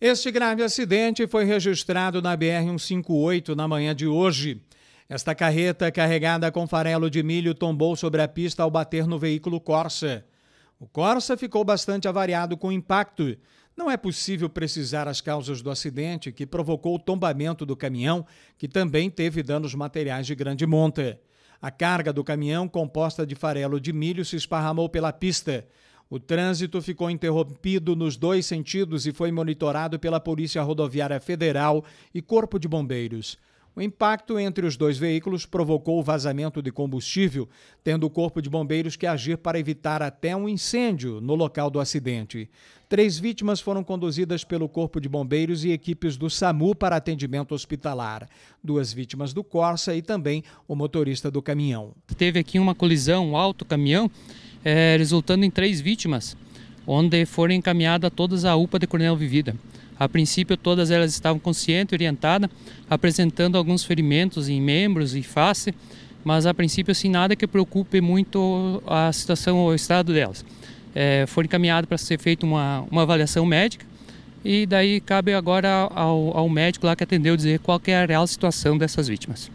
Este grave acidente foi registrado na BR-158 na manhã de hoje. Esta carreta carregada com farelo de milho tombou sobre a pista ao bater no veículo Corsa. O Corsa ficou bastante avariado com o impacto. Não é possível precisar as causas do acidente que provocou o tombamento do caminhão, que também teve danos materiais de grande monta. A carga do caminhão, composta de farelo de milho, se esparramou pela pista. O trânsito ficou interrompido nos dois sentidos e foi monitorado pela Polícia Rodoviária Federal e Corpo de Bombeiros. O impacto entre os dois veículos provocou o vazamento de combustível, tendo o Corpo de Bombeiros que agir para evitar até um incêndio no local do acidente. Três vítimas foram conduzidas pelo Corpo de Bombeiros e equipes do SAMU para atendimento hospitalar. Duas vítimas do Corsa e também o motorista do caminhão. Teve aqui uma colisão, um alto caminhão é, resultando em três vítimas, onde foram encaminhadas todas à UPA de Coronel Vivida. A princípio, todas elas estavam conscientes e orientadas, apresentando alguns ferimentos em membros e face, mas a princípio, assim, nada que preocupe muito a situação ou o estado delas. É, foram encaminhadas para ser feita uma, uma avaliação médica e daí cabe agora ao, ao médico lá que atendeu dizer qual é a real situação dessas vítimas.